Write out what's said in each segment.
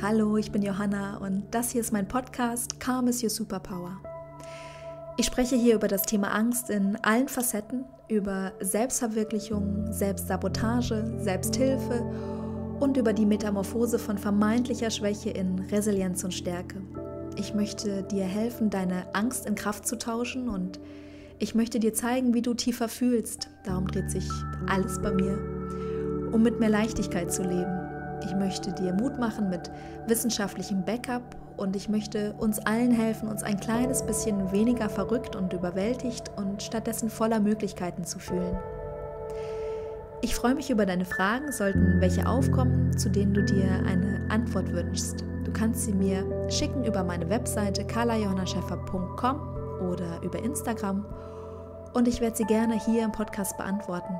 Hallo, ich bin Johanna und das hier ist mein Podcast Calm is Your Superpower. Ich spreche hier über das Thema Angst in allen Facetten, über Selbstverwirklichung, Selbstsabotage, Selbsthilfe und über die Metamorphose von vermeintlicher Schwäche in Resilienz und Stärke. Ich möchte dir helfen, deine Angst in Kraft zu tauschen und ich möchte dir zeigen, wie du tiefer fühlst. Darum dreht sich alles bei mir, um mit mehr Leichtigkeit zu leben ich möchte dir Mut machen mit wissenschaftlichem Backup und ich möchte uns allen helfen, uns ein kleines bisschen weniger verrückt und überwältigt und stattdessen voller Möglichkeiten zu fühlen. Ich freue mich über deine Fragen, sollten welche aufkommen, zu denen du dir eine Antwort wünschst. Du kannst sie mir schicken über meine Webseite karlajohannascheffer.com oder über Instagram und ich werde sie gerne hier im Podcast beantworten.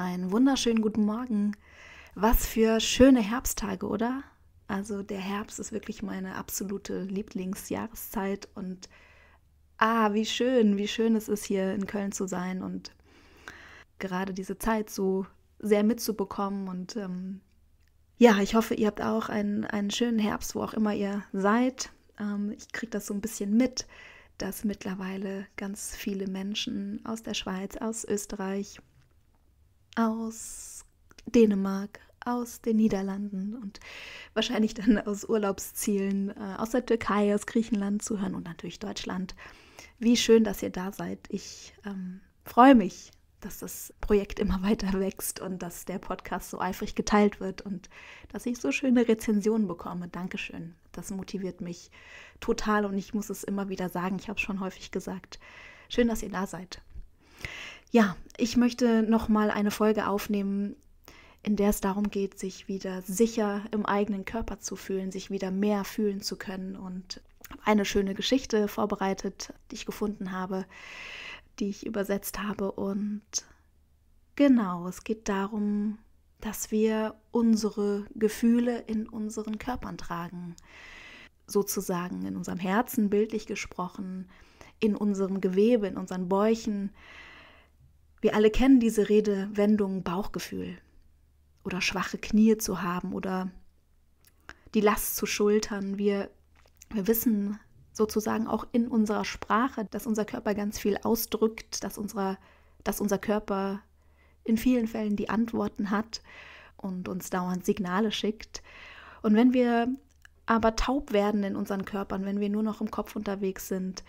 Einen wunderschönen guten Morgen. Was für schöne Herbsttage, oder? Also der Herbst ist wirklich meine absolute Lieblingsjahreszeit und ah, wie schön, wie schön es ist hier in Köln zu sein und gerade diese Zeit so sehr mitzubekommen und ähm, ja, ich hoffe, ihr habt auch einen, einen schönen Herbst, wo auch immer ihr seid. Ähm, ich kriege das so ein bisschen mit, dass mittlerweile ganz viele Menschen aus der Schweiz, aus Österreich, aus Dänemark, aus den Niederlanden und wahrscheinlich dann aus Urlaubszielen, äh, aus der Türkei, aus Griechenland zu hören und natürlich Deutschland. Wie schön, dass ihr da seid. Ich ähm, freue mich, dass das Projekt immer weiter wächst und dass der Podcast so eifrig geteilt wird und dass ich so schöne Rezensionen bekomme. Dankeschön. Das motiviert mich total und ich muss es immer wieder sagen. Ich habe es schon häufig gesagt. Schön, dass ihr da seid. Ja, ich möchte nochmal eine Folge aufnehmen, in der es darum geht, sich wieder sicher im eigenen Körper zu fühlen, sich wieder mehr fühlen zu können und eine schöne Geschichte vorbereitet, die ich gefunden habe, die ich übersetzt habe und genau, es geht darum, dass wir unsere Gefühle in unseren Körpern tragen, sozusagen in unserem Herzen bildlich gesprochen, in unserem Gewebe, in unseren Bäuchen, wir alle kennen diese Redewendung Bauchgefühl oder schwache Knie zu haben oder die Last zu schultern. Wir, wir wissen sozusagen auch in unserer Sprache, dass unser Körper ganz viel ausdrückt, dass, unserer, dass unser Körper in vielen Fällen die Antworten hat und uns dauernd Signale schickt. Und wenn wir aber taub werden in unseren Körpern, wenn wir nur noch im Kopf unterwegs sind,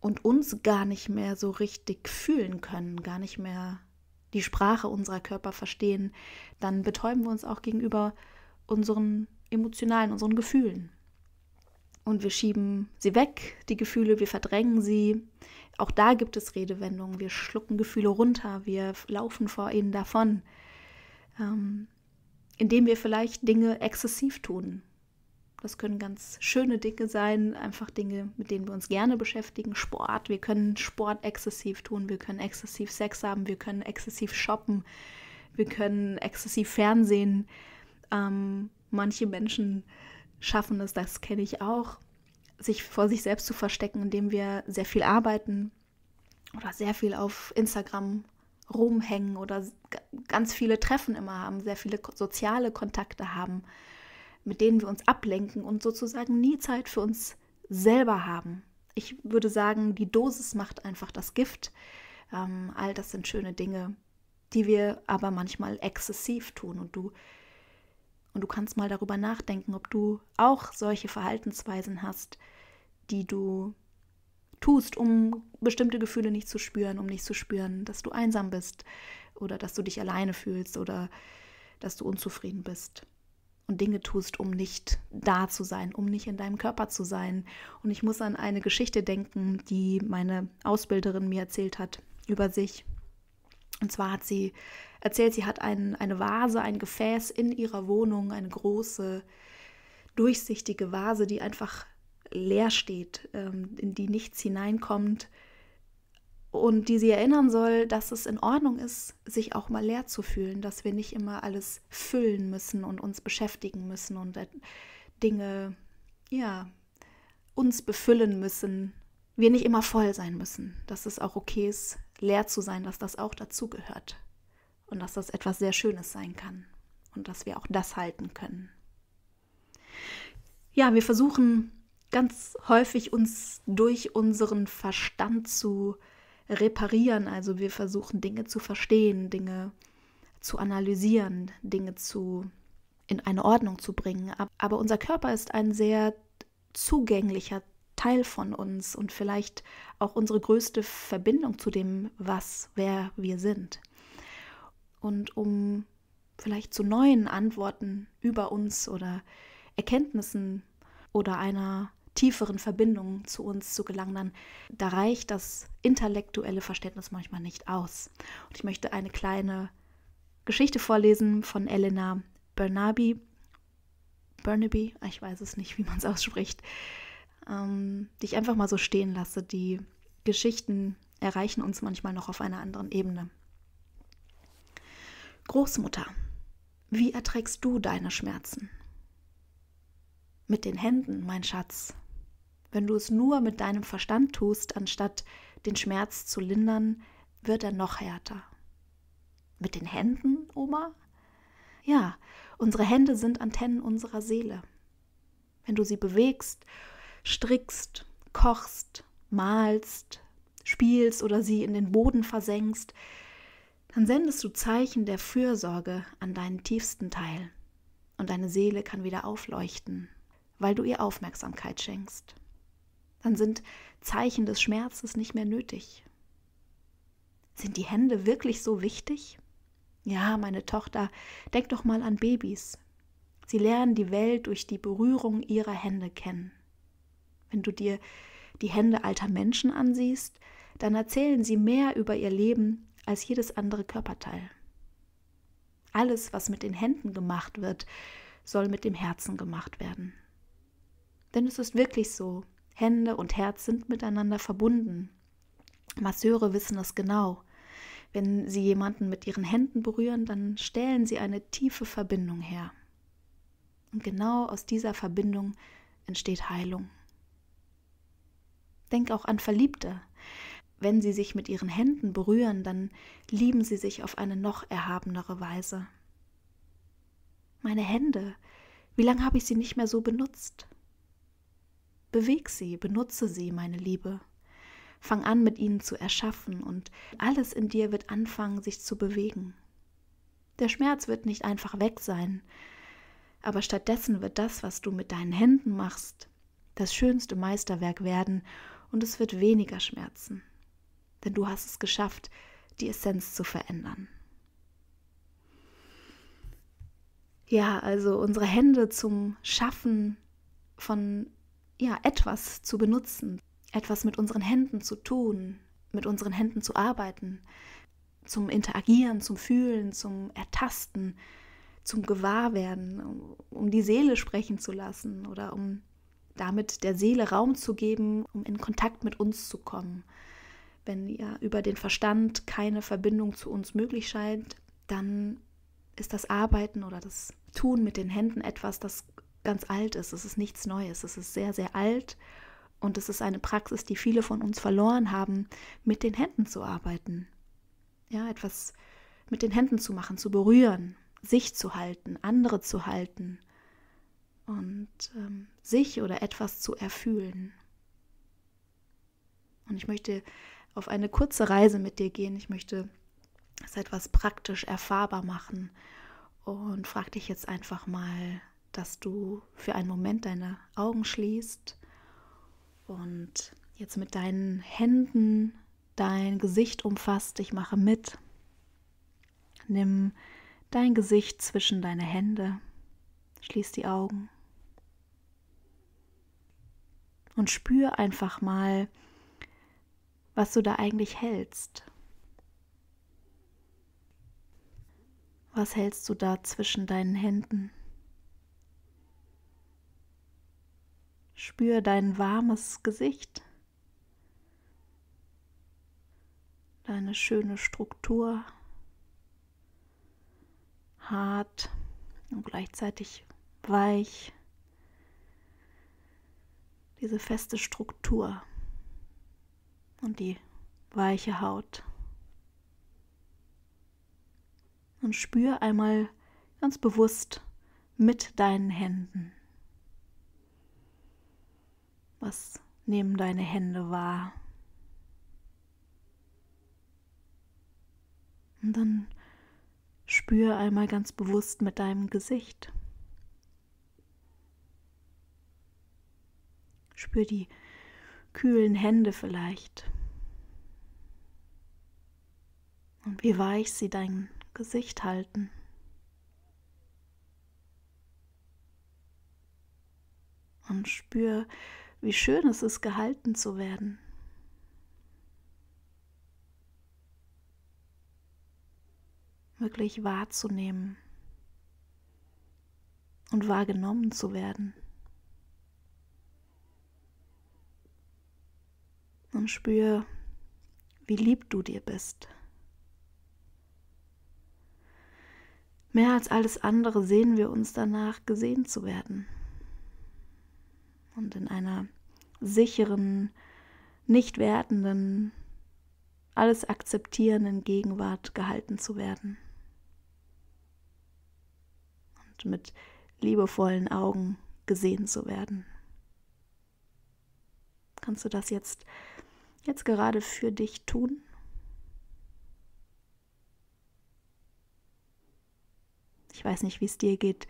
und uns gar nicht mehr so richtig fühlen können, gar nicht mehr die Sprache unserer Körper verstehen, dann betäuben wir uns auch gegenüber unseren emotionalen, unseren Gefühlen. Und wir schieben sie weg, die Gefühle, wir verdrängen sie. Auch da gibt es Redewendungen. Wir schlucken Gefühle runter, wir laufen vor ihnen davon, ähm, indem wir vielleicht Dinge exzessiv tun, das können ganz schöne Dinge sein, einfach Dinge, mit denen wir uns gerne beschäftigen. Sport, wir können Sport exzessiv tun, wir können exzessiv Sex haben, wir können exzessiv shoppen, wir können exzessiv Fernsehen. Ähm, manche Menschen schaffen es, das kenne ich auch, sich vor sich selbst zu verstecken, indem wir sehr viel arbeiten oder sehr viel auf Instagram rumhängen oder ganz viele Treffen immer haben, sehr viele soziale Kontakte haben mit denen wir uns ablenken und sozusagen nie Zeit für uns selber haben. Ich würde sagen, die Dosis macht einfach das Gift. Ähm, all das sind schöne Dinge, die wir aber manchmal exzessiv tun. Und du, und du kannst mal darüber nachdenken, ob du auch solche Verhaltensweisen hast, die du tust, um bestimmte Gefühle nicht zu spüren, um nicht zu spüren, dass du einsam bist oder dass du dich alleine fühlst oder dass du unzufrieden bist und Dinge tust, um nicht da zu sein, um nicht in deinem Körper zu sein. Und ich muss an eine Geschichte denken, die meine Ausbilderin mir erzählt hat über sich. Und zwar hat sie erzählt, sie hat ein, eine Vase, ein Gefäß in ihrer Wohnung, eine große, durchsichtige Vase, die einfach leer steht, ähm, in die nichts hineinkommt und die sie erinnern soll, dass es in Ordnung ist, sich auch mal leer zu fühlen, dass wir nicht immer alles füllen müssen und uns beschäftigen müssen und äh, Dinge, ja, uns befüllen müssen, wir nicht immer voll sein müssen, dass es auch okay ist, leer zu sein, dass das auch dazugehört und dass das etwas sehr Schönes sein kann und dass wir auch das halten können. Ja, wir versuchen ganz häufig uns durch unseren Verstand zu reparieren. Also wir versuchen Dinge zu verstehen, Dinge zu analysieren, Dinge zu in eine Ordnung zu bringen. Aber unser Körper ist ein sehr zugänglicher Teil von uns und vielleicht auch unsere größte Verbindung zu dem, was, wer wir sind. Und um vielleicht zu neuen Antworten über uns oder Erkenntnissen oder einer tieferen Verbindungen zu uns zu gelangen, dann da reicht das intellektuelle Verständnis manchmal nicht aus. Und ich möchte eine kleine Geschichte vorlesen von Elena Bernaby. Burnaby, ich weiß es nicht, wie man es ausspricht, ähm, die ich einfach mal so stehen lasse. Die Geschichten erreichen uns manchmal noch auf einer anderen Ebene. Großmutter, wie erträgst du deine Schmerzen? Mit den Händen, mein Schatz, wenn du es nur mit deinem Verstand tust, anstatt den Schmerz zu lindern, wird er noch härter. Mit den Händen, Oma? Ja, unsere Hände sind Antennen unserer Seele. Wenn du sie bewegst, strickst, kochst, malst, spielst oder sie in den Boden versenkst, dann sendest du Zeichen der Fürsorge an deinen tiefsten Teil und deine Seele kann wieder aufleuchten, weil du ihr Aufmerksamkeit schenkst. Dann sind Zeichen des Schmerzes nicht mehr nötig. Sind die Hände wirklich so wichtig? Ja, meine Tochter, denk doch mal an Babys. Sie lernen die Welt durch die Berührung ihrer Hände kennen. Wenn du dir die Hände alter Menschen ansiehst, dann erzählen sie mehr über ihr Leben als jedes andere Körperteil. Alles, was mit den Händen gemacht wird, soll mit dem Herzen gemacht werden. Denn es ist wirklich so, Hände und Herz sind miteinander verbunden. Masseure wissen es genau. Wenn sie jemanden mit ihren Händen berühren, dann stellen sie eine tiefe Verbindung her. Und genau aus dieser Verbindung entsteht Heilung. Denk auch an Verliebte. Wenn sie sich mit ihren Händen berühren, dann lieben sie sich auf eine noch erhabenere Weise. Meine Hände, wie lange habe ich sie nicht mehr so benutzt? Beweg sie, benutze sie, meine Liebe. Fang an, mit ihnen zu erschaffen und alles in dir wird anfangen, sich zu bewegen. Der Schmerz wird nicht einfach weg sein, aber stattdessen wird das, was du mit deinen Händen machst, das schönste Meisterwerk werden und es wird weniger schmerzen. Denn du hast es geschafft, die Essenz zu verändern. Ja, also unsere Hände zum Schaffen von ja, etwas zu benutzen, etwas mit unseren Händen zu tun, mit unseren Händen zu arbeiten, zum Interagieren, zum Fühlen, zum Ertasten, zum Gewahrwerden, um, um die Seele sprechen zu lassen oder um damit der Seele Raum zu geben, um in Kontakt mit uns zu kommen. Wenn ja über den Verstand keine Verbindung zu uns möglich scheint, dann ist das Arbeiten oder das Tun mit den Händen etwas, das ganz alt ist. Es ist nichts Neues. Es ist sehr, sehr alt. Und es ist eine Praxis, die viele von uns verloren haben, mit den Händen zu arbeiten. Ja, etwas mit den Händen zu machen, zu berühren, sich zu halten, andere zu halten und ähm, sich oder etwas zu erfühlen. Und ich möchte auf eine kurze Reise mit dir gehen. Ich möchte es etwas praktisch erfahrbar machen und frag dich jetzt einfach mal, dass du für einen Moment deine Augen schließt und jetzt mit deinen Händen dein Gesicht umfasst. Ich mache mit. Nimm dein Gesicht zwischen deine Hände. Schließ die Augen. Und spür einfach mal, was du da eigentlich hältst. Was hältst du da zwischen deinen Händen? Spür dein warmes Gesicht, deine schöne Struktur, hart und gleichzeitig weich, diese feste Struktur und die weiche Haut. Und spür einmal ganz bewusst mit deinen Händen. Was nehmen deine Hände wahr? Und dann spür einmal ganz bewusst mit deinem Gesicht. Spür die kühlen Hände vielleicht. Und wie weich sie dein Gesicht halten. Und spür, wie schön es ist, gehalten zu werden. Wirklich wahrzunehmen und wahrgenommen zu werden. Und spür, wie lieb du dir bist. Mehr als alles andere sehen wir uns danach gesehen zu werden und in einer sicheren, nicht wertenden, alles akzeptierenden Gegenwart gehalten zu werden. Und mit liebevollen Augen gesehen zu werden. Kannst du das jetzt, jetzt gerade für dich tun? Ich weiß nicht, wie es dir geht.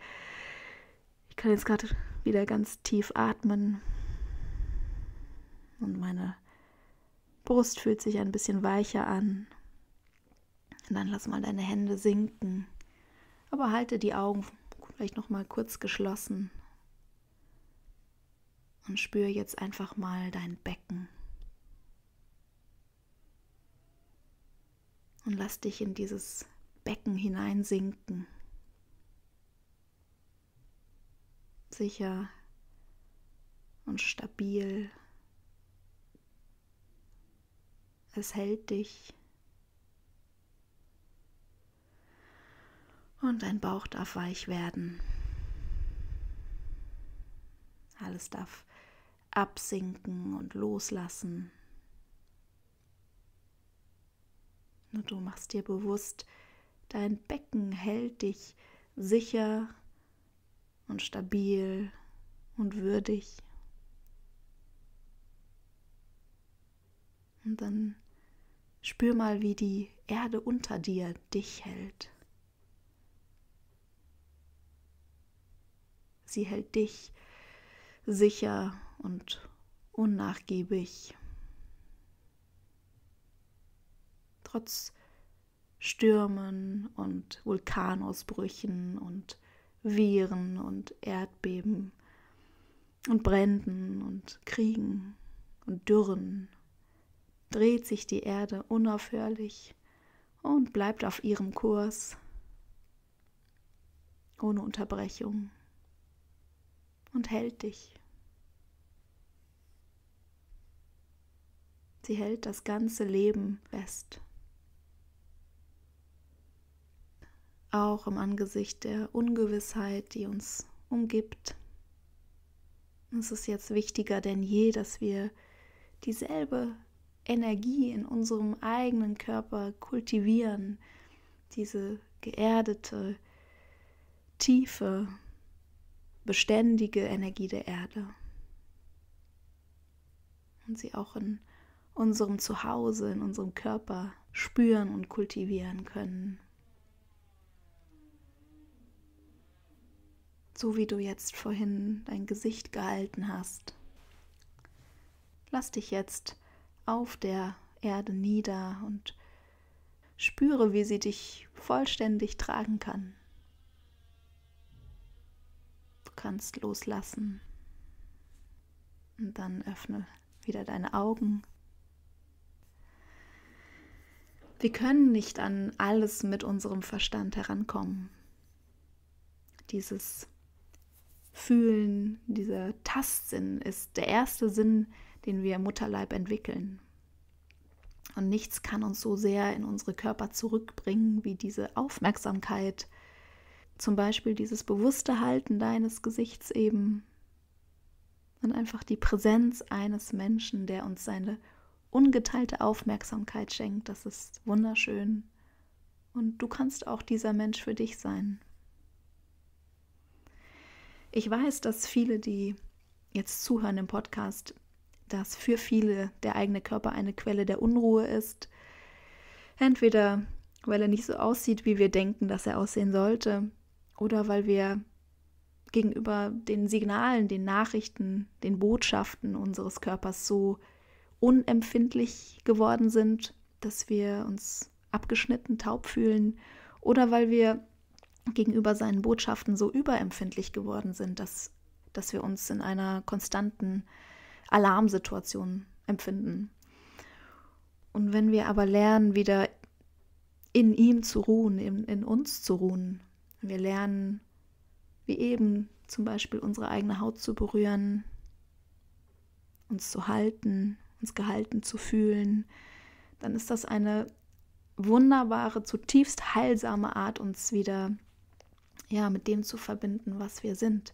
Ich kann jetzt gerade wieder ganz tief atmen und meine Brust fühlt sich ein bisschen weicher an. Und dann lass mal deine Hände sinken, aber halte die Augen vielleicht noch mal kurz geschlossen und spür jetzt einfach mal dein Becken. Und lass dich in dieses Becken hineinsinken. Sicher und stabil. Es hält dich. Und dein Bauch darf weich werden. Alles darf absinken und loslassen. Nur du machst dir bewusst, dein Becken hält dich sicher und stabil und würdig. Und dann Spür mal, wie die Erde unter dir dich hält. Sie hält dich sicher und unnachgiebig. Trotz Stürmen und Vulkanausbrüchen und Viren und Erdbeben und Bränden und Kriegen und Dürren dreht sich die Erde unaufhörlich und bleibt auf ihrem Kurs ohne Unterbrechung und hält dich. Sie hält das ganze Leben fest. Auch im Angesicht der Ungewissheit, die uns umgibt. Es ist jetzt wichtiger denn je, dass wir dieselbe Energie in unserem eigenen Körper kultivieren, diese geerdete, tiefe, beständige Energie der Erde. Und sie auch in unserem Zuhause, in unserem Körper spüren und kultivieren können. So wie du jetzt vorhin dein Gesicht gehalten hast. Lass dich jetzt auf der Erde nieder und spüre, wie sie dich vollständig tragen kann. Du kannst loslassen und dann öffne wieder deine Augen. Wir können nicht an alles mit unserem Verstand herankommen. Dieses Fühlen, dieser Tastsinn ist der erste Sinn, den wir im Mutterleib entwickeln. Und nichts kann uns so sehr in unsere Körper zurückbringen wie diese Aufmerksamkeit. Zum Beispiel dieses bewusste Halten deines Gesichts eben. Und einfach die Präsenz eines Menschen, der uns seine ungeteilte Aufmerksamkeit schenkt. Das ist wunderschön. Und du kannst auch dieser Mensch für dich sein. Ich weiß, dass viele, die jetzt zuhören im Podcast, dass für viele der eigene Körper eine Quelle der Unruhe ist. Entweder weil er nicht so aussieht, wie wir denken, dass er aussehen sollte, oder weil wir gegenüber den Signalen, den Nachrichten, den Botschaften unseres Körpers so unempfindlich geworden sind, dass wir uns abgeschnitten, taub fühlen, oder weil wir gegenüber seinen Botschaften so überempfindlich geworden sind, dass, dass wir uns in einer konstanten Alarmsituationen empfinden. Und wenn wir aber lernen, wieder in ihm zu ruhen, in, in uns zu ruhen, wir lernen, wie eben zum Beispiel unsere eigene Haut zu berühren, uns zu halten, uns gehalten zu fühlen, dann ist das eine wunderbare, zutiefst heilsame Art, uns wieder ja, mit dem zu verbinden, was wir sind.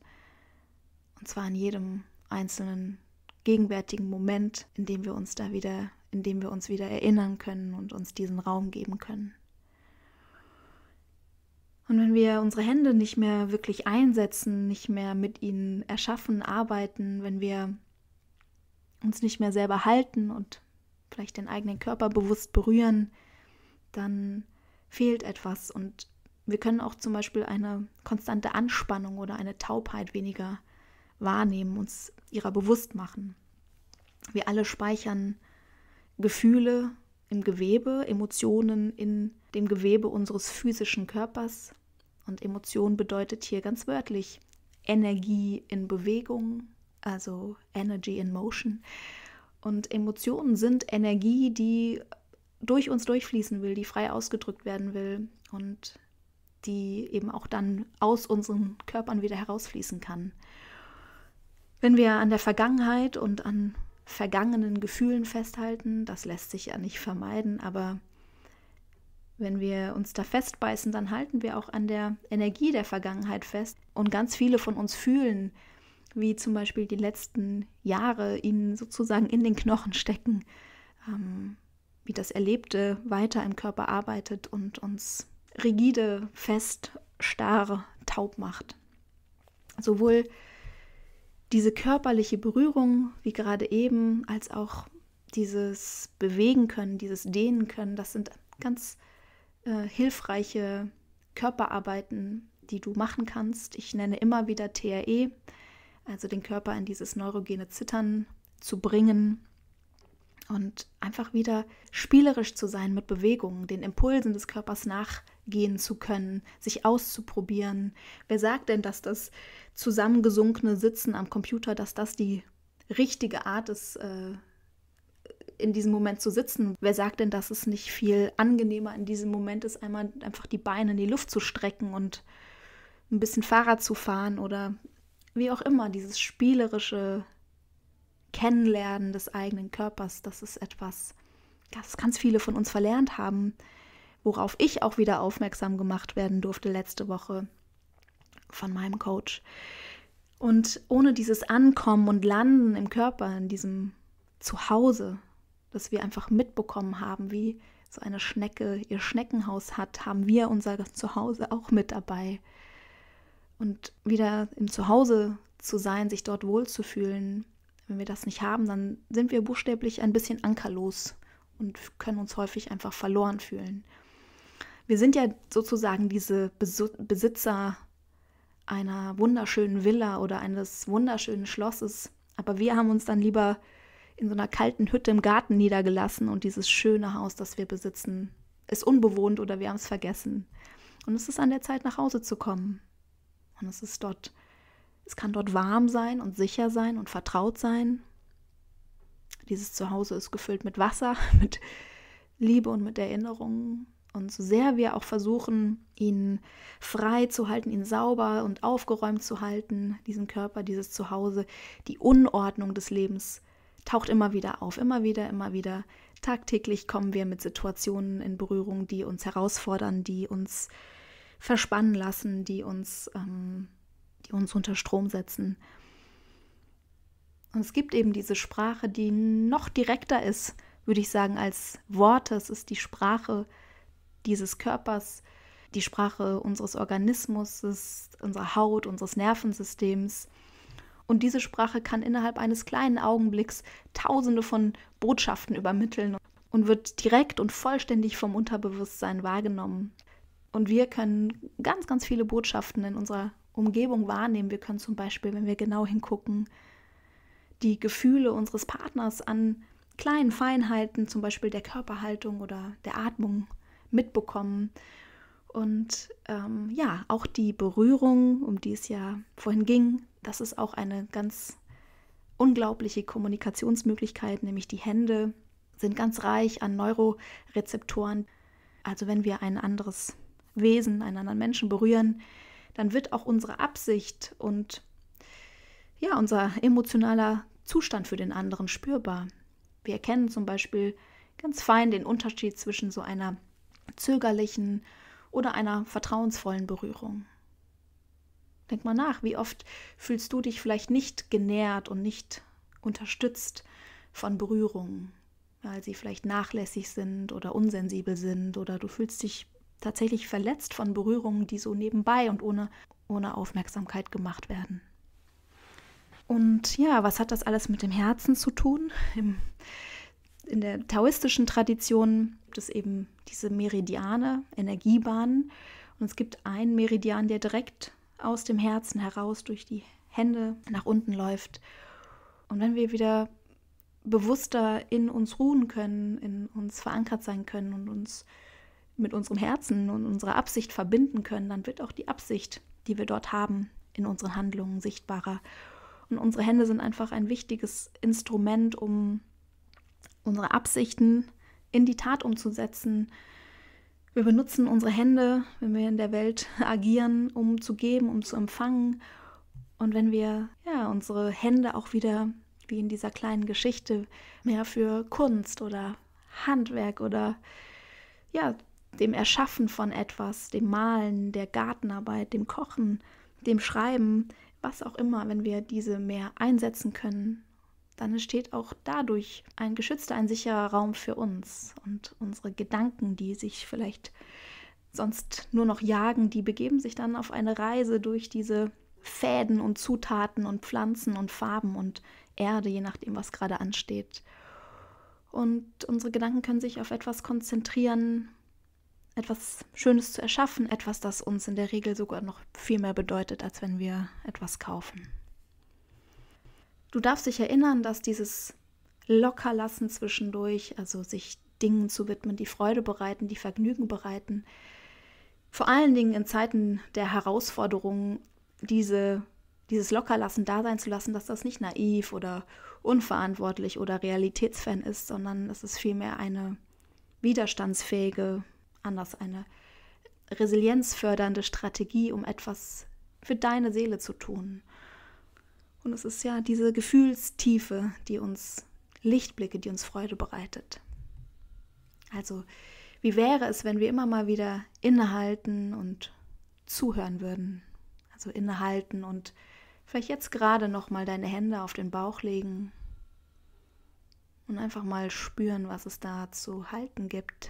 Und zwar in jedem einzelnen gegenwärtigen Moment, in dem wir uns da wieder, in dem wir uns wieder erinnern können und uns diesen Raum geben können. Und wenn wir unsere Hände nicht mehr wirklich einsetzen, nicht mehr mit ihnen erschaffen, arbeiten, wenn wir uns nicht mehr selber halten und vielleicht den eigenen Körper bewusst berühren, dann fehlt etwas und wir können auch zum Beispiel eine konstante Anspannung oder eine Taubheit weniger wahrnehmen, uns ihrer bewusst machen. Wir alle speichern Gefühle im Gewebe, Emotionen in dem Gewebe unseres physischen Körpers. Und Emotion bedeutet hier ganz wörtlich Energie in Bewegung, also Energy in Motion. Und Emotionen sind Energie, die durch uns durchfließen will, die frei ausgedrückt werden will und die eben auch dann aus unseren Körpern wieder herausfließen kann. Wenn wir an der Vergangenheit und an vergangenen Gefühlen festhalten, das lässt sich ja nicht vermeiden, aber wenn wir uns da festbeißen, dann halten wir auch an der Energie der Vergangenheit fest. Und ganz viele von uns fühlen, wie zum Beispiel die letzten Jahre ihnen sozusagen in den Knochen stecken, ähm, wie das Erlebte weiter im Körper arbeitet und uns rigide, fest, starr, taub macht. Sowohl diese körperliche Berührung, wie gerade eben, als auch dieses Bewegen können, dieses Dehnen können, das sind ganz äh, hilfreiche Körperarbeiten, die du machen kannst. Ich nenne immer wieder TRE, also den Körper in dieses neurogene Zittern zu bringen und einfach wieder spielerisch zu sein mit Bewegungen, den Impulsen des Körpers nach gehen zu können, sich auszuprobieren. Wer sagt denn, dass das zusammengesunkene Sitzen am Computer, dass das die richtige Art ist, äh, in diesem Moment zu sitzen. Wer sagt denn, dass es nicht viel angenehmer in diesem Moment ist, einmal einfach die Beine in die Luft zu strecken und ein bisschen Fahrrad zu fahren oder wie auch immer, dieses spielerische Kennenlernen des eigenen Körpers, das ist etwas, das ganz viele von uns verlernt haben, worauf ich auch wieder aufmerksam gemacht werden durfte letzte Woche von meinem Coach. Und ohne dieses Ankommen und Landen im Körper, in diesem Zuhause, das wir einfach mitbekommen haben, wie so eine Schnecke ihr Schneckenhaus hat, haben wir unser Zuhause auch mit dabei. Und wieder im Zuhause zu sein, sich dort wohlzufühlen, wenn wir das nicht haben, dann sind wir buchstäblich ein bisschen ankerlos und können uns häufig einfach verloren fühlen. Wir sind ja sozusagen diese Besitzer einer wunderschönen Villa oder eines wunderschönen Schlosses, aber wir haben uns dann lieber in so einer kalten Hütte im Garten niedergelassen und dieses schöne Haus, das wir besitzen, ist unbewohnt oder wir haben es vergessen. Und es ist an der Zeit, nach Hause zu kommen. Und es ist dort, es kann dort warm sein und sicher sein und vertraut sein. Dieses Zuhause ist gefüllt mit Wasser, mit Liebe und mit Erinnerungen. Und so sehr wir auch versuchen, ihn frei zu halten, ihn sauber und aufgeräumt zu halten, diesen Körper, dieses Zuhause, die Unordnung des Lebens taucht immer wieder auf, immer wieder, immer wieder. Tagtäglich kommen wir mit Situationen in Berührung, die uns herausfordern, die uns verspannen lassen, die uns, ähm, die uns unter Strom setzen. Und es gibt eben diese Sprache, die noch direkter ist, würde ich sagen, als Worte. Es ist die Sprache, die dieses Körpers, die Sprache unseres Organismus, unserer Haut, unseres Nervensystems. Und diese Sprache kann innerhalb eines kleinen Augenblicks Tausende von Botschaften übermitteln und wird direkt und vollständig vom Unterbewusstsein wahrgenommen. Und wir können ganz, ganz viele Botschaften in unserer Umgebung wahrnehmen. Wir können zum Beispiel, wenn wir genau hingucken, die Gefühle unseres Partners an kleinen Feinheiten, zum Beispiel der Körperhaltung oder der Atmung, mitbekommen. Und ähm, ja, auch die Berührung, um die es ja vorhin ging, das ist auch eine ganz unglaubliche Kommunikationsmöglichkeit, nämlich die Hände sind ganz reich an Neurorezeptoren. Also wenn wir ein anderes Wesen, einen anderen Menschen berühren, dann wird auch unsere Absicht und ja, unser emotionaler Zustand für den anderen spürbar. Wir erkennen zum Beispiel ganz fein den Unterschied zwischen so einer zögerlichen oder einer vertrauensvollen Berührung. Denk mal nach, wie oft fühlst du dich vielleicht nicht genährt und nicht unterstützt von Berührungen, weil sie vielleicht nachlässig sind oder unsensibel sind oder du fühlst dich tatsächlich verletzt von Berührungen, die so nebenbei und ohne, ohne Aufmerksamkeit gemacht werden. Und ja, was hat das alles mit dem Herzen zu tun? Im in der taoistischen Tradition gibt es eben diese Meridiane, Energiebahnen. Und es gibt einen Meridian, der direkt aus dem Herzen heraus durch die Hände nach unten läuft. Und wenn wir wieder bewusster in uns ruhen können, in uns verankert sein können und uns mit unserem Herzen und unserer Absicht verbinden können, dann wird auch die Absicht, die wir dort haben, in unseren Handlungen sichtbarer. Und unsere Hände sind einfach ein wichtiges Instrument, um unsere Absichten in die Tat umzusetzen. Wir benutzen unsere Hände, wenn wir in der Welt agieren, um zu geben, um zu empfangen. Und wenn wir ja, unsere Hände auch wieder, wie in dieser kleinen Geschichte, mehr für Kunst oder Handwerk oder ja, dem Erschaffen von etwas, dem Malen, der Gartenarbeit, dem Kochen, dem Schreiben, was auch immer, wenn wir diese mehr einsetzen können dann entsteht auch dadurch ein geschützter, ein sicherer Raum für uns und unsere Gedanken, die sich vielleicht sonst nur noch jagen, die begeben sich dann auf eine Reise durch diese Fäden und Zutaten und Pflanzen und Farben und Erde, je nachdem, was gerade ansteht. Und unsere Gedanken können sich auf etwas konzentrieren, etwas Schönes zu erschaffen, etwas, das uns in der Regel sogar noch viel mehr bedeutet, als wenn wir etwas kaufen. Du darfst dich erinnern, dass dieses Lockerlassen zwischendurch, also sich Dingen zu widmen, die Freude bereiten, die Vergnügen bereiten, vor allen Dingen in Zeiten der Herausforderungen diese, dieses Lockerlassen da sein zu lassen, dass das nicht naiv oder unverantwortlich oder realitätsfern ist, sondern es ist vielmehr eine widerstandsfähige, anders eine resilienzfördernde Strategie, um etwas für deine Seele zu tun. Und es ist ja diese Gefühlstiefe, die uns Lichtblicke, die uns Freude bereitet. Also, wie wäre es, wenn wir immer mal wieder innehalten und zuhören würden? Also innehalten und vielleicht jetzt gerade noch mal deine Hände auf den Bauch legen und einfach mal spüren, was es da zu halten gibt.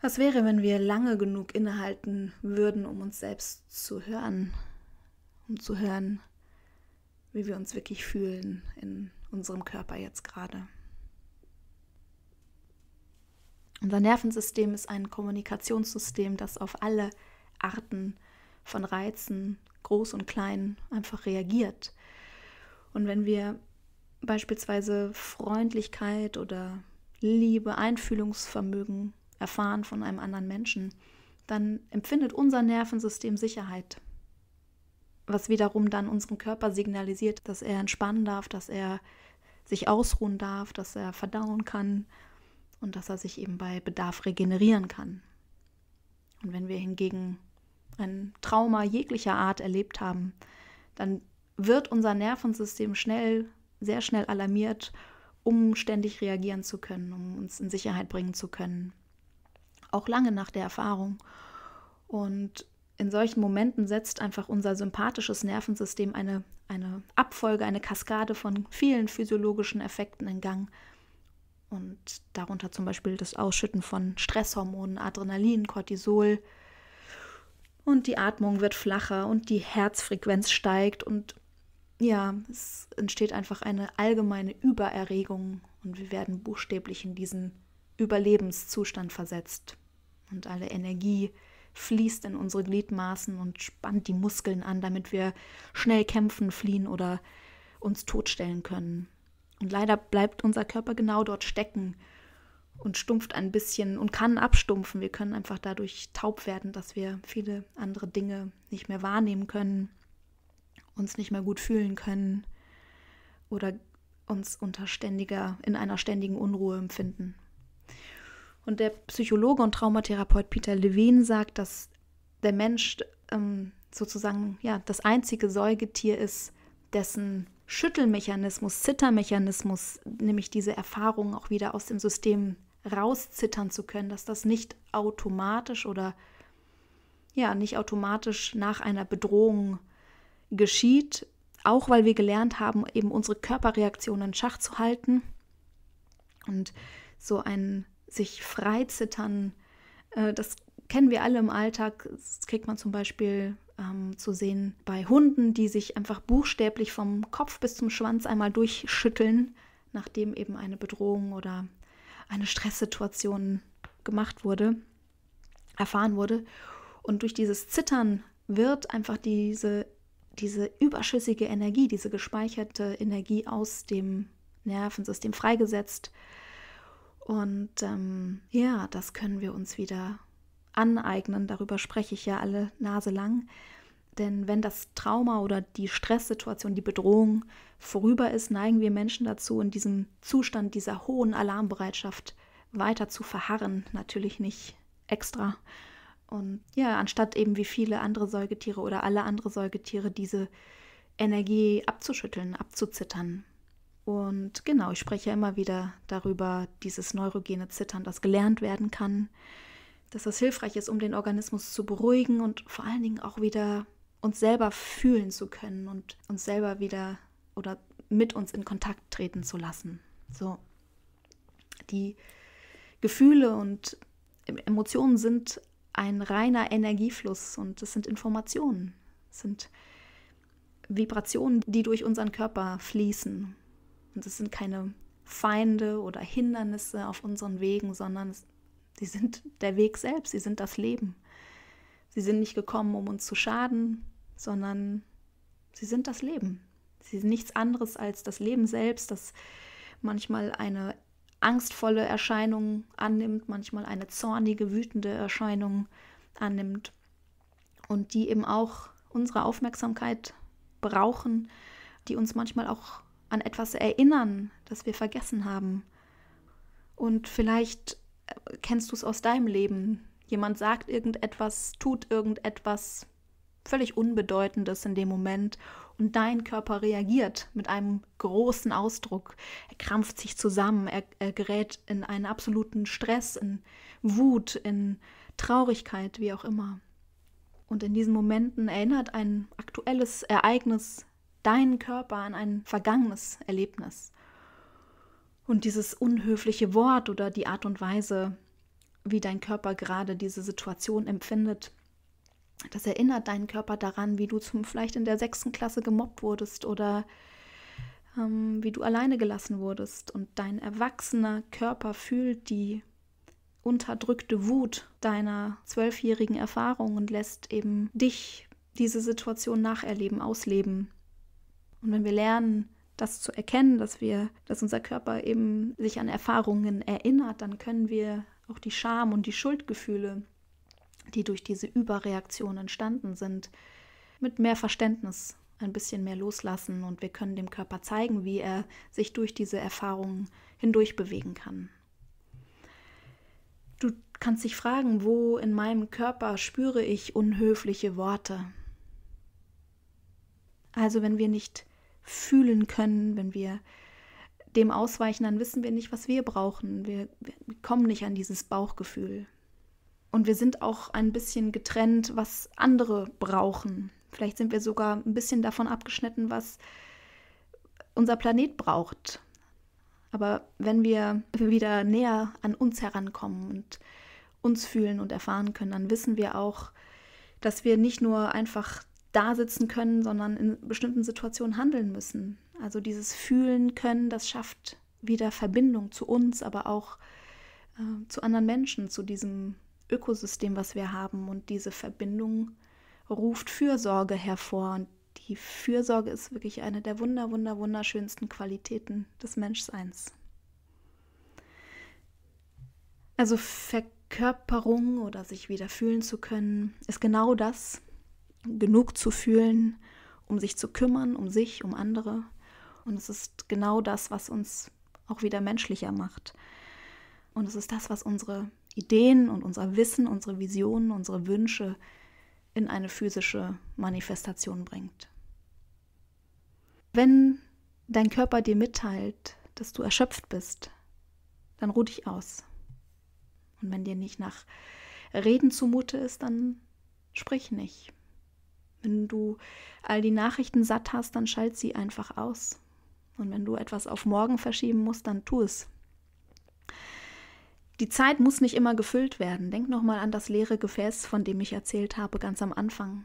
Was wäre, wenn wir lange genug innehalten würden, um uns selbst zu hören? um zu hören, wie wir uns wirklich fühlen in unserem Körper jetzt gerade. Unser Nervensystem ist ein Kommunikationssystem, das auf alle Arten von Reizen, groß und klein, einfach reagiert. Und wenn wir beispielsweise Freundlichkeit oder Liebe, Einfühlungsvermögen erfahren von einem anderen Menschen, dann empfindet unser Nervensystem Sicherheit was wiederum dann unserem Körper signalisiert, dass er entspannen darf, dass er sich ausruhen darf, dass er verdauen kann und dass er sich eben bei Bedarf regenerieren kann. Und wenn wir hingegen ein Trauma jeglicher Art erlebt haben, dann wird unser Nervensystem schnell, sehr schnell alarmiert, um ständig reagieren zu können, um uns in Sicherheit bringen zu können. Auch lange nach der Erfahrung. Und in solchen Momenten setzt einfach unser sympathisches Nervensystem eine, eine Abfolge, eine Kaskade von vielen physiologischen Effekten in Gang. Und darunter zum Beispiel das Ausschütten von Stresshormonen, Adrenalin, Cortisol. Und die Atmung wird flacher und die Herzfrequenz steigt. Und ja, es entsteht einfach eine allgemeine Übererregung. Und wir werden buchstäblich in diesen Überlebenszustand versetzt. Und alle Energie, fließt in unsere Gliedmaßen und spannt die Muskeln an, damit wir schnell kämpfen, fliehen oder uns totstellen können. Und leider bleibt unser Körper genau dort stecken und stumpft ein bisschen und kann abstumpfen. Wir können einfach dadurch taub werden, dass wir viele andere Dinge nicht mehr wahrnehmen können, uns nicht mehr gut fühlen können oder uns unter ständiger, in einer ständigen Unruhe empfinden. Und der Psychologe und Traumatherapeut Peter Levine sagt, dass der Mensch ähm, sozusagen ja, das einzige Säugetier ist, dessen Schüttelmechanismus, Zittermechanismus, nämlich diese Erfahrung auch wieder aus dem System rauszittern zu können, dass das nicht automatisch oder ja, nicht automatisch nach einer Bedrohung geschieht, auch weil wir gelernt haben, eben unsere Körperreaktionen in Schach zu halten. Und so ein sich freizittern. Äh, das kennen wir alle im Alltag. Das kriegt man zum Beispiel ähm, zu sehen bei Hunden, die sich einfach buchstäblich vom Kopf bis zum Schwanz einmal durchschütteln, nachdem eben eine Bedrohung oder eine Stresssituation gemacht wurde, erfahren wurde. Und durch dieses Zittern wird einfach diese, diese überschüssige Energie, diese gespeicherte Energie aus dem Nervensystem freigesetzt. Und ähm, ja, das können wir uns wieder aneignen. Darüber spreche ich ja alle Nase lang. Denn wenn das Trauma oder die Stresssituation, die Bedrohung vorüber ist, neigen wir Menschen dazu, in diesem Zustand dieser hohen Alarmbereitschaft weiter zu verharren. Natürlich nicht extra. Und ja, anstatt eben wie viele andere Säugetiere oder alle andere Säugetiere diese Energie abzuschütteln, abzuzittern, und genau, ich spreche immer wieder darüber, dieses neurogene Zittern, das gelernt werden kann, dass das hilfreich ist, um den Organismus zu beruhigen und vor allen Dingen auch wieder uns selber fühlen zu können und uns selber wieder oder mit uns in Kontakt treten zu lassen. So, die Gefühle und Emotionen sind ein reiner Energiefluss und es sind Informationen, es sind Vibrationen, die durch unseren Körper fließen und das sind keine Feinde oder Hindernisse auf unseren Wegen, sondern sie sind der Weg selbst, sie sind das Leben. Sie sind nicht gekommen, um uns zu schaden, sondern sie sind das Leben. Sie sind nichts anderes als das Leben selbst, das manchmal eine angstvolle Erscheinung annimmt, manchmal eine zornige, wütende Erscheinung annimmt und die eben auch unsere Aufmerksamkeit brauchen, die uns manchmal auch an etwas erinnern, das wir vergessen haben. Und vielleicht äh, kennst du es aus deinem Leben. Jemand sagt irgendetwas, tut irgendetwas völlig Unbedeutendes in dem Moment und dein Körper reagiert mit einem großen Ausdruck. Er krampft sich zusammen, er, er gerät in einen absoluten Stress, in Wut, in Traurigkeit, wie auch immer. Und in diesen Momenten erinnert ein aktuelles Ereignis deinen Körper an ein vergangenes Erlebnis. Und dieses unhöfliche Wort oder die Art und Weise, wie dein Körper gerade diese Situation empfindet, das erinnert deinen Körper daran, wie du zum vielleicht in der sechsten Klasse gemobbt wurdest oder ähm, wie du alleine gelassen wurdest. Und dein erwachsener Körper fühlt die unterdrückte Wut deiner zwölfjährigen Erfahrung und lässt eben dich diese Situation nacherleben, ausleben. Und wenn wir lernen, das zu erkennen, dass wir, dass unser Körper eben sich an Erfahrungen erinnert, dann können wir auch die Scham und die Schuldgefühle, die durch diese Überreaktion entstanden sind, mit mehr Verständnis ein bisschen mehr loslassen und wir können dem Körper zeigen, wie er sich durch diese Erfahrungen hindurch bewegen kann. Du kannst dich fragen, wo in meinem Körper spüre ich unhöfliche Worte? Also wenn wir nicht fühlen können, wenn wir dem ausweichen, dann wissen wir nicht, was wir brauchen. Wir, wir, kommen nicht an dieses Bauchgefühl. Und wir sind auch ein bisschen getrennt, was andere brauchen. Vielleicht sind wir sogar ein bisschen davon abgeschnitten, was unser Planet braucht. Aber wenn wir wieder näher an uns herankommen und uns fühlen und erfahren können, dann wissen wir auch, dass wir nicht nur einfach da sitzen können, sondern in bestimmten Situationen handeln müssen. Also dieses Fühlen können, das schafft wieder Verbindung zu uns, aber auch äh, zu anderen Menschen, zu diesem Ökosystem, was wir haben. Und diese Verbindung ruft Fürsorge hervor. Und die Fürsorge ist wirklich eine der wunder, wunder, wunderschönsten Qualitäten des Menschseins. Also Verkörperung oder sich wieder fühlen zu können, ist genau das, genug zu fühlen, um sich zu kümmern, um sich, um andere. Und es ist genau das, was uns auch wieder menschlicher macht. Und es ist das, was unsere Ideen und unser Wissen, unsere Visionen, unsere Wünsche in eine physische Manifestation bringt. Wenn dein Körper dir mitteilt, dass du erschöpft bist, dann ruh dich aus. Und wenn dir nicht nach Reden zumute ist, dann sprich nicht. Wenn du all die Nachrichten satt hast, dann schalt sie einfach aus. Und wenn du etwas auf morgen verschieben musst, dann tu es. Die Zeit muss nicht immer gefüllt werden. Denk nochmal an das leere Gefäß, von dem ich erzählt habe, ganz am Anfang.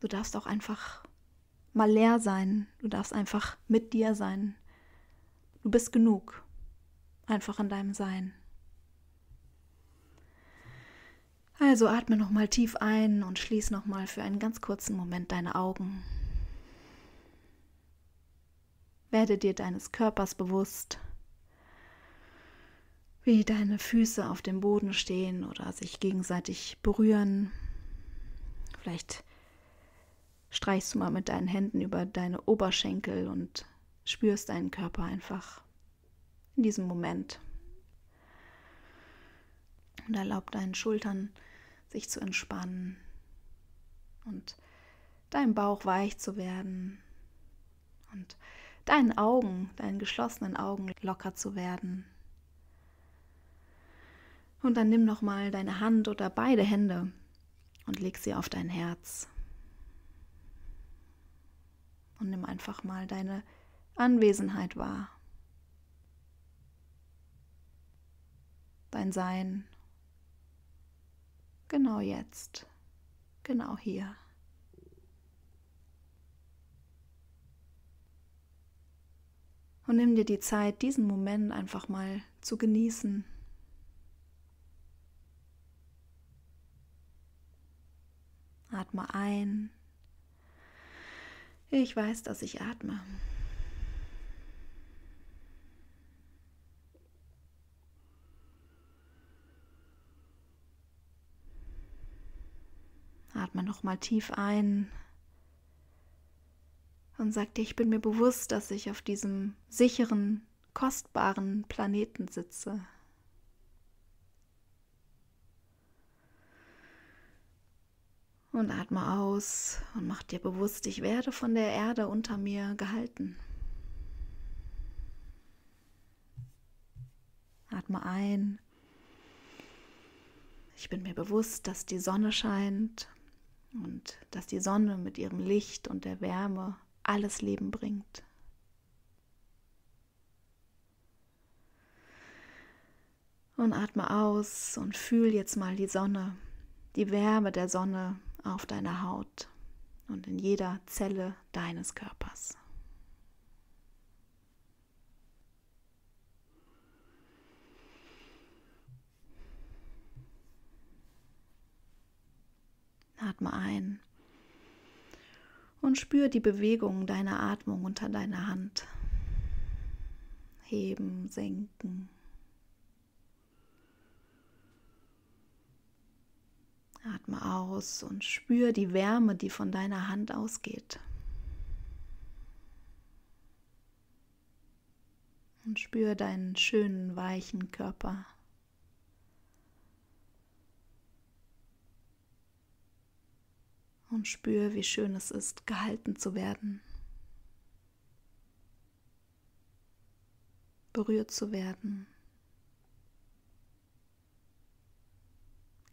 Du darfst auch einfach mal leer sein. Du darfst einfach mit dir sein. Du bist genug. Einfach in deinem Sein. Also atme nochmal tief ein und schließ nochmal für einen ganz kurzen Moment deine Augen. Werde dir deines Körpers bewusst, wie deine Füße auf dem Boden stehen oder sich gegenseitig berühren. Vielleicht streichst du mal mit deinen Händen über deine Oberschenkel und spürst deinen Körper einfach in diesem Moment. Und erlaub deinen Schultern, sich zu entspannen und deinem Bauch weich zu werden und deinen Augen, deinen geschlossenen Augen locker zu werden. Und dann nimm noch mal deine Hand oder beide Hände und leg sie auf dein Herz. Und nimm einfach mal deine Anwesenheit wahr. Dein Sein Genau jetzt. Genau hier. Und nimm dir die Zeit, diesen Moment einfach mal zu genießen. Atme ein. Ich weiß, dass ich atme. nochmal tief ein und sag dir, ich bin mir bewusst, dass ich auf diesem sicheren, kostbaren Planeten sitze. Und atme aus und mach dir bewusst, ich werde von der Erde unter mir gehalten. Atme ein. Ich bin mir bewusst, dass die Sonne scheint und dass die Sonne mit ihrem Licht und der Wärme alles Leben bringt. Und atme aus und fühl jetzt mal die Sonne, die Wärme der Sonne auf deiner Haut und in jeder Zelle deines Körpers. Atme ein und spür die Bewegung deiner Atmung unter deiner Hand. Heben, senken. Atme aus und spür die Wärme, die von deiner Hand ausgeht. Und spür deinen schönen, weichen Körper. und spür, wie schön es ist, gehalten zu werden, berührt zu werden,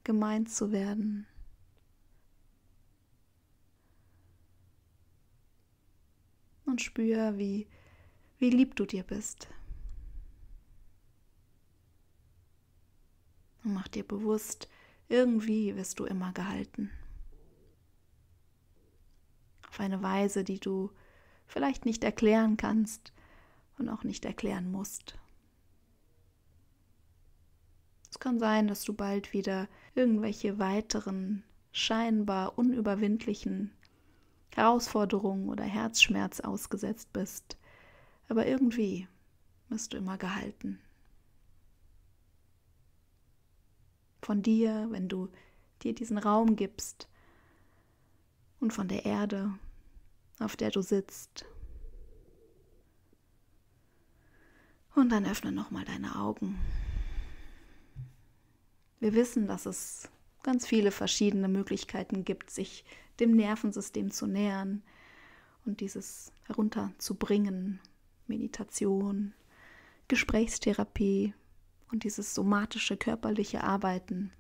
gemeint zu werden. Und spür, wie, wie lieb du dir bist. Und mach dir bewusst, irgendwie wirst du immer gehalten auf eine Weise, die du vielleicht nicht erklären kannst und auch nicht erklären musst. Es kann sein, dass du bald wieder irgendwelche weiteren, scheinbar unüberwindlichen Herausforderungen oder Herzschmerz ausgesetzt bist, aber irgendwie wirst du immer gehalten. Von dir, wenn du dir diesen Raum gibst und von der Erde, auf der du sitzt. Und dann öffne nochmal deine Augen. Wir wissen, dass es ganz viele verschiedene Möglichkeiten gibt, sich dem Nervensystem zu nähern und dieses herunterzubringen. Meditation, Gesprächstherapie und dieses somatische körperliche Arbeiten.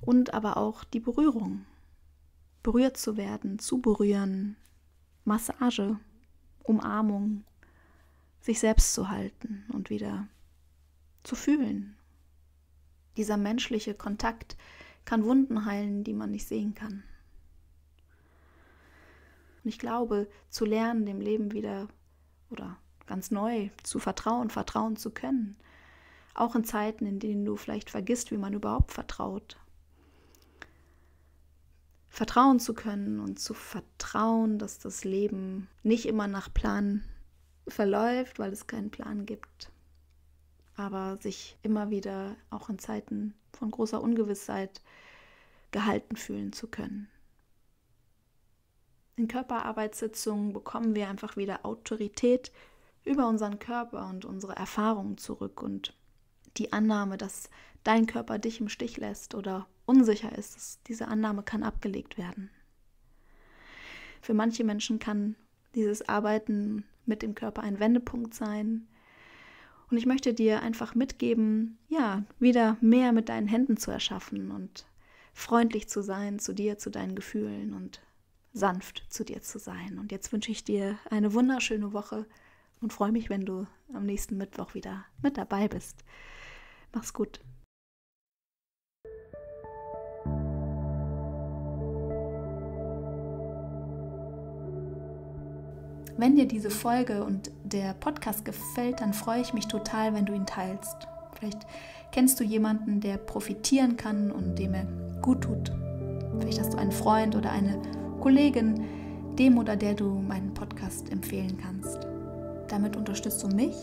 Und aber auch die Berührung. Berührt zu werden, zu berühren, Massage, Umarmung, sich selbst zu halten und wieder zu fühlen. Dieser menschliche Kontakt kann Wunden heilen, die man nicht sehen kann. Und ich glaube, zu lernen, dem Leben wieder oder ganz neu zu vertrauen, vertrauen zu können, auch in Zeiten, in denen du vielleicht vergisst, wie man überhaupt vertraut, vertrauen zu können und zu vertrauen, dass das Leben nicht immer nach Plan verläuft, weil es keinen Plan gibt. Aber sich immer wieder auch in Zeiten von großer Ungewissheit gehalten fühlen zu können. In Körperarbeitssitzungen bekommen wir einfach wieder Autorität über unseren Körper und unsere Erfahrungen zurück und die Annahme, dass dein Körper dich im Stich lässt oder unsicher ist. dass Diese Annahme kann abgelegt werden. Für manche Menschen kann dieses Arbeiten mit dem Körper ein Wendepunkt sein. Und ich möchte dir einfach mitgeben, ja, wieder mehr mit deinen Händen zu erschaffen und freundlich zu sein zu dir, zu deinen Gefühlen und sanft zu dir zu sein. Und jetzt wünsche ich dir eine wunderschöne Woche und freue mich, wenn du am nächsten Mittwoch wieder mit dabei bist. Mach's gut. Wenn dir diese Folge und der Podcast gefällt, dann freue ich mich total, wenn du ihn teilst. Vielleicht kennst du jemanden, der profitieren kann und dem er gut tut. Vielleicht hast du einen Freund oder eine Kollegin, dem oder der du meinen Podcast empfehlen kannst. Damit unterstützt du mich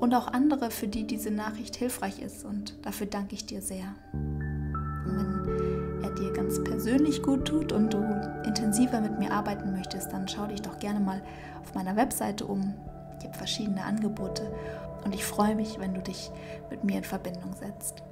und auch andere, für die diese Nachricht hilfreich ist. Und dafür danke ich dir sehr ganz persönlich gut tut und du intensiver mit mir arbeiten möchtest, dann schau dich doch gerne mal auf meiner Webseite um. Ich habe verschiedene Angebote und ich freue mich, wenn du dich mit mir in Verbindung setzt.